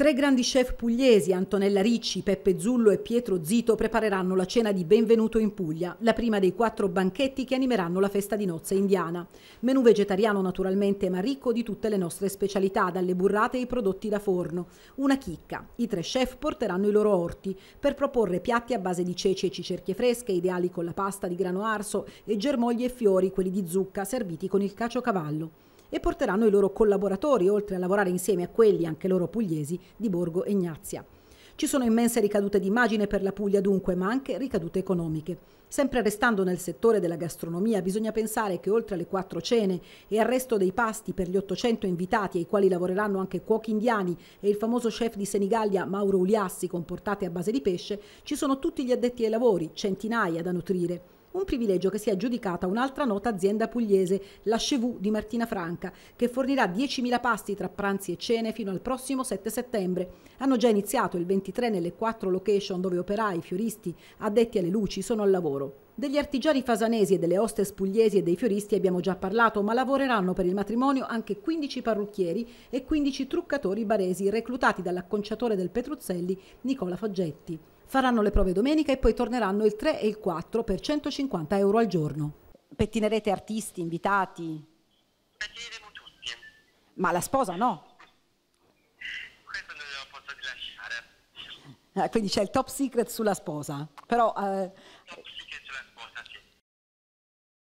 Tre grandi chef pugliesi, Antonella Ricci, Peppe Zullo e Pietro Zito, prepareranno la cena di benvenuto in Puglia, la prima dei quattro banchetti che animeranno la festa di nozze indiana. Menù vegetariano naturalmente, ma ricco di tutte le nostre specialità, dalle burrate ai prodotti da forno. Una chicca. I tre chef porteranno i loro orti per proporre piatti a base di ceci e cicerchie fresche, ideali con la pasta di grano arso, e germogli e fiori, quelli di zucca, serviti con il caciocavallo e porteranno i loro collaboratori, oltre a lavorare insieme a quelli, anche loro pugliesi, di Borgo e Ignazia. Ci sono immense ricadute di immagine per la Puglia dunque, ma anche ricadute economiche. Sempre restando nel settore della gastronomia, bisogna pensare che oltre alle quattro cene e al resto dei pasti per gli 800 invitati, ai quali lavoreranno anche cuochi indiani e il famoso chef di Senigallia Mauro Uliassi con portate a base di pesce, ci sono tutti gli addetti ai lavori, centinaia da nutrire. Un privilegio che si è aggiudicata un'altra nota azienda pugliese, la Chevù di Martina Franca, che fornirà 10.000 pasti tra pranzi e cene fino al prossimo 7 settembre. Hanno già iniziato il 23 nelle quattro location dove operai, fioristi, addetti alle luci sono al lavoro. Degli artigiani fasanesi e delle hostess pugliesi e dei fioristi abbiamo già parlato, ma lavoreranno per il matrimonio anche 15 parrucchieri e 15 truccatori baresi reclutati dall'acconciatore del Petruzzelli Nicola Foggetti. Faranno le prove domenica e poi torneranno il 3 e il 4 per 150 euro al giorno. Pettinerete artisti, invitati? Pettineremo tutti. Ma la sposa no? Questo non lo posso rilasciare. Eh, quindi c'è il top secret sulla sposa. Però, eh... Top secret sulla sposa, sì.